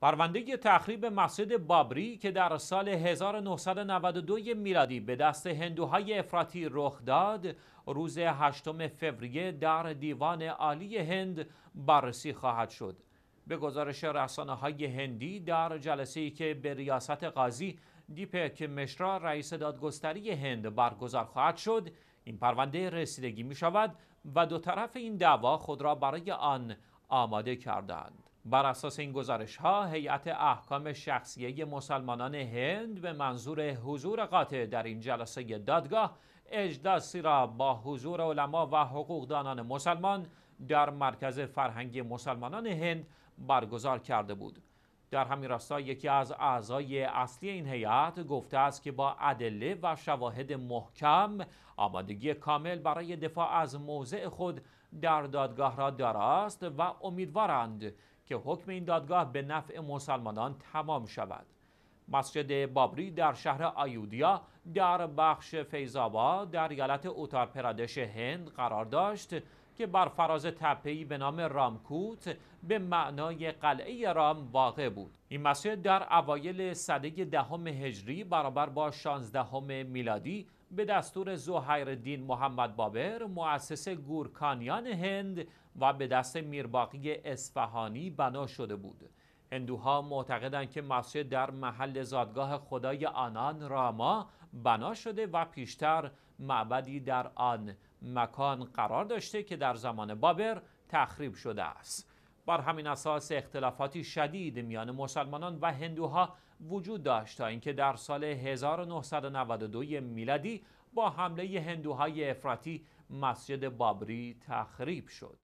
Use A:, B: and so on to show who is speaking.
A: پرونده تخریب مسجد بابری که در سال 1992 میلادی به دست هندوهای افراطی رخ داد روز 8 فوریه در دیوان عالی هند بررسی خواهد شد به گزارش رسانه های هندی در جلسه که به ریاست قاضی دیپک مشرا رئیس دادگستری هند برگزار خواهد شد این پرونده رسیدگی می شود و دو طرف این دعوا خود را برای آن آماده کردند بر اساس این گزارش ها هیئت احکام شخصیه مسلمانان هند به منظور حضور قاطع در این جلسه دادگاه اجلاسی را با حضور علما و حقوقدانان مسلمان در مرکز فرهنگی مسلمانان هند برگزار کرده بود در همین راستا یکی از اعضای اصلی این هیئت گفته است که با ادله و شواهد محکم آمادگی کامل برای دفاع از موضع خود در دادگاه را داراست و امیدوارند که حکم این دادگاه به نفع مسلمانان تمام شود مسجد بابری در شهر آیودیا در بخش فیضابا در ایالت اوتار پرادش هند قرار داشت که بر فراز تپه‌ای به نام رامکوت به معنای قلعه رام واقع بود این مسجد در اوایل سده دهم هجری برابر با 16 میلادی به دستور دین محمد بابر مؤسس گورکانیان هند و به دست میرباقی اصفهانی بنا شده بود هندوها معتقدند که مسجد در محل زادگاه خدای آنان راما بنا شده و پیشتر معبدی در آن مکان قرار داشته که در زمان بابر تخریب شده است بر همین اساس اختلافاتی شدید میان مسلمانان و هندوها وجود داشت تا اینکه در سال 1992 میلادی با حمله هندوهای افراطی مسجد بابری تخریب شد